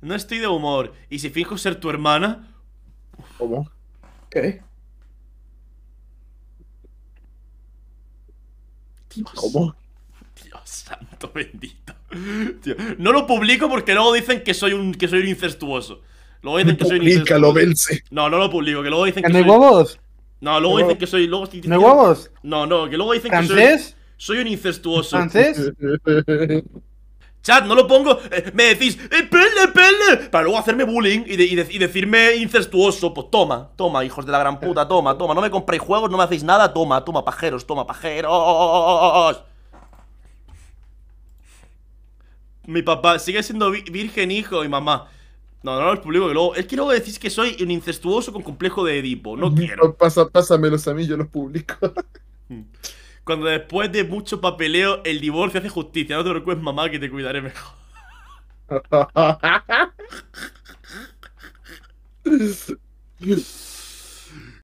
no estoy de humor. ¿Y si fijo ser tu hermana? ¿Cómo? ¿Qué? ¿Cómo? Dios santo bendito. no lo publico porque luego dicen que soy un, que soy un incestuoso. Luego dicen que soy un incestuoso. Vence. No, no lo publico, que luego dicen que soy... huevos? No, luego dicen que soy... Luego... ¿No huevos? No, no, que luego dicen que soy... ¿Francés? Soy un incestuoso. ¿Francés? Chat, no lo pongo. Eh, me decís, eh, pele, pele. Para luego hacerme bullying y, decirme incestuoso. Pues toma, toma, hijos de la gran puta, toma, toma. No me compréis juegos, no me hacéis nada. Toma, toma, pajeros, toma, pajeros. Mi papá sigue siendo virgen hijo y mamá. No, no, lo publico, que luego. Es que luego decís que soy un incestuoso con complejo de Edipo. No quiero. Pasa, pásamelos a mí, yo los publico. Mm. Cuando después de mucho papeleo, el divorcio hace justicia. No te preocupes, mamá, que te cuidaré mejor.